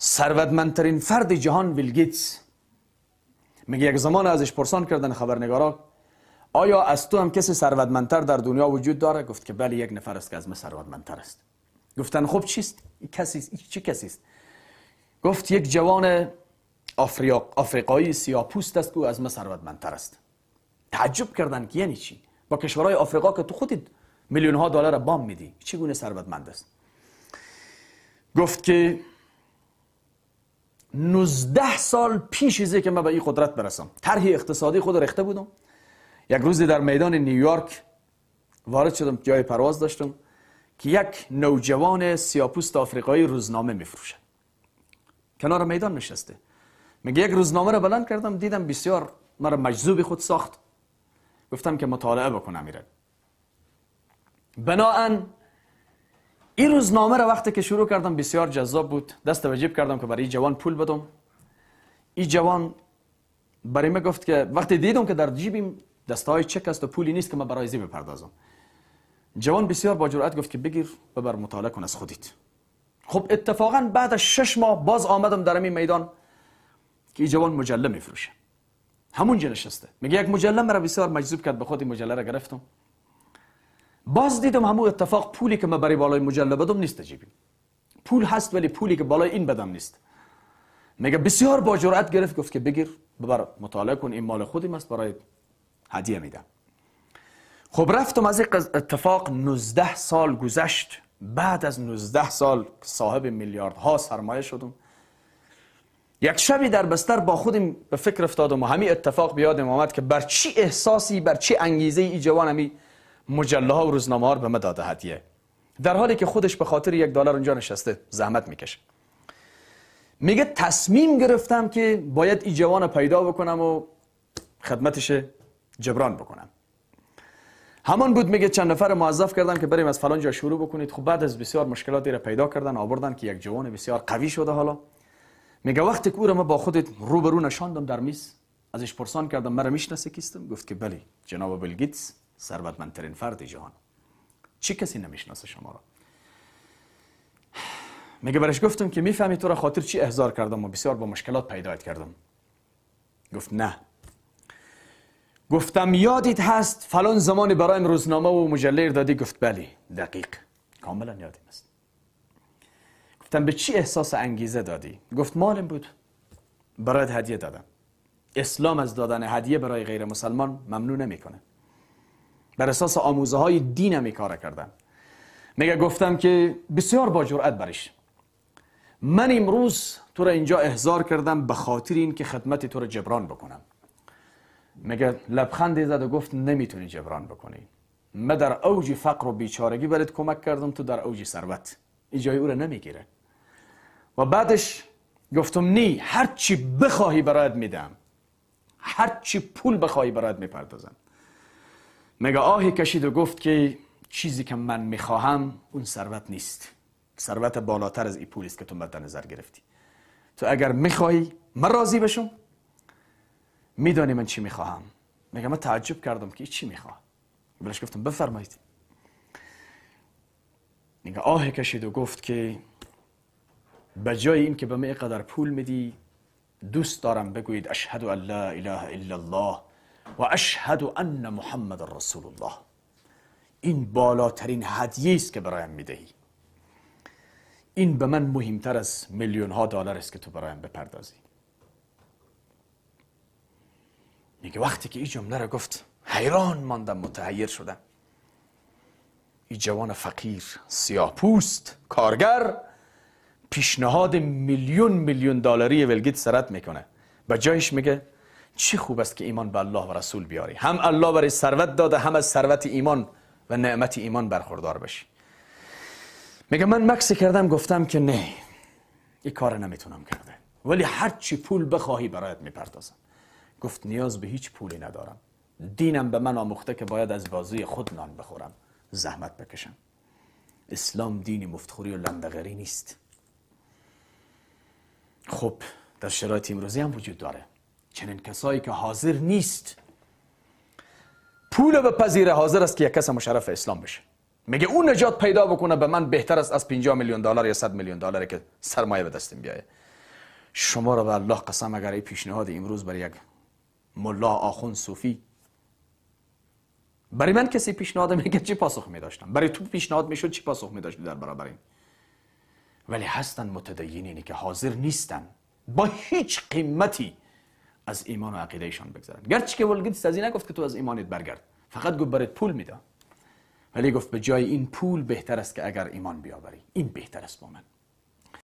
ثروتمندترین فرد جهان بیل گیتس میگه یک زمان ازش پرسان کردن خبرنگارا آیا از تو هم کسی ثروتمندتر در دنیا وجود داره گفت که بله یک نفر است که از من ثروتمندتر است گفتن خب چیست کسی است چه کسی است گفت یک جوان آفریق... آفریقایی سیاپوست است که از من ثروتمندتر است تعجب کردن که یعنی چی با کشورهای آفریقا که تو خودت میلیون ها دلار بام میدی چگونه ثروتمند است گفت که 19 سال پیش از که من به این قدرت برسم طرح اقتصادی خود رخته بودم یک روزی در میدان نیویورک وارد شدم جای پرواز داشتم که یک نوجوان سیاپوست آفریقایی روزنامه میفروشد کنار میدان نشسته میگه یک روزنامه رو بلند کردم دیدم بسیار مرا مجذوب خود ساخت گفتم که مطالعه بکنم میره. بناهن این روزنامه را وقتی که شروع کردم بسیار جذاب بود دست واجب کردم که برای جوان پول بدم این جوان برای من گفت که وقتی دیدم که در جیبیم دستهای چک است و پولی نیست که من برای زی بپردازم جوان بسیار با جرأت گفت که بگیر و بر مطالعه کن از خودیت. خب اتفاقا بعد از شش ماه باز آمدم در این میدان که این جوان مجله میفروشه همون نشسته میگه یک مجله مرا بسیار مجذوب کرد به خودی مجله را گرفتم باز دیدم همو اتفاق پولی که من برای بالای مجله بدم نیست جیبی پول هست ولی پولی که بالای این بدم نیست میگه بسیار با جرأت گرفت گفت که بگیر ببر مطالعه کن این مال خودیم است برای هدیه میدم خب رفتم از این اتفاق 19 سال گذشت بعد از 19 سال صاحب میلیارد ها سرمایه شدم یک شبی در بستر با خودم به فکر افتادم و همین اتفاق بیادم آمد که بر چی احساسی بر چی انگیزه ای جوان مجله ها و روزنامه ها به من داده هدیه در حالی که خودش به خاطر یک دلار اونجا نشسته زحمت میکشه میگه تصمیم گرفتم که باید این جوان پیدا بکنم و خدمتش جبران بکنم همان بود میگه چند نفر موظف کردم که بریم از فلان جا شروع بکنید خب بعد از بسیار مشکلاتی را پیدا کردن آوردن که یک جوان بسیار قوی شده حالا میگه وقتی که او را با خودت روبرو نشاندم در میز ازش پرسان کردم مرا میشناسه کیستم گفت که بله جناب بلگیتس ثروتمندترین فرد جهان چی کسی نمیشناسه شما را میگه برش گفتم که میفهمی تو را خاطر چی احضار کردم و بسیار با مشکلات پیدایت کردم گفت نه گفتم یادت هست فلان زمانی برایم روزنامه و مجله دادی گفت بله دقیق کاملا یادم است گفتم به چی احساس انگیزه دادی گفت مالم بود برایت هدیه دادم اسلام از دادن هدیه برای غیر مسلمان ممنوع نمیکنه بر اساس آموزه های دین ای کار کردم میگه گفتم که بسیار با جرأت برش من امروز تو را اینجا احضار کردم به خاطر که خدمت تو را جبران بکنم میگه لبخندی زد و گفت نمیتونی جبران بکنی من در اوج فقر و بیچارگی برات کمک کردم تو در اوج ثروت اینجای او را نمیگیره و بعدش گفتم نی هرچی بخواهی برایت میدم هرچی پول بخواهی برایت میپردازم مگه آهی کشید و گفت که چیزی که من میخواهم اون ثروت نیست ثروت بالاتر از این پول است که تو مد نظر گرفتی تو اگر میخوای من راضی بشم میدانی من چی میخواهم مگه من تعجب کردم که چی میخواه بلش گفتم بفرمایید نگه آه کشید و گفت که به جای این که به من قدر پول میدی دوست دارم بگویید اشهد ان لا اله الا الله و اشهد ان محمد رسول الله این بالاترین هدیه است که برایم میدهی این به من مهمتر از میلیون ها دلار است که تو برایم بپردازی میگه وقتی که این جمله را گفت حیران ماندم متحیر شدم این جوان فقیر سیاه پوست کارگر پیشنهاد میلیون میلیون دلاری ولگیت سرت میکنه به جایش میگه چی خوب است که ایمان به الله و رسول بیاری هم الله برای ثروت داده هم از ثروت ایمان و نعمت ایمان برخوردار بشی میگه من مکسی کردم گفتم که نه این کار نمیتونم کرده ولی هر چی پول بخواهی برایت میپردازم گفت نیاز به هیچ پولی ندارم دینم به من آموخته که باید از بازوی خود نان بخورم زحمت بکشم اسلام دینی مفتخوری و لندغری نیست خب در شرایط امروزی هم وجود داره چنین کسایی که حاضر نیست پول به پذیر حاضر است که یک کس مشرف اسلام بشه میگه اون نجات پیدا بکنه به من بهتر است از 50 میلیون دلار یا 100 میلیون دلاری که سرمایه به دستم بیایه شما را به الله قسم اگر این پیشنهاد امروز برای یک ملا آخون صوفی برای من کسی پیشنهاد میگه چی پاسخ میداشتم برای تو پیشنهاد میشد چی پاسخ میداشتی در برابر این ولی هستن متدینینی که حاضر نیستن با هیچ قیمتی از ایمان و ایشان بگذرن گرچه که ولگیت سازی نگفت که تو از ایمانیت برگرد فقط گفت برات پول میده ولی گفت به جای این پول بهتر است که اگر ایمان بیاوری این بهتر است با من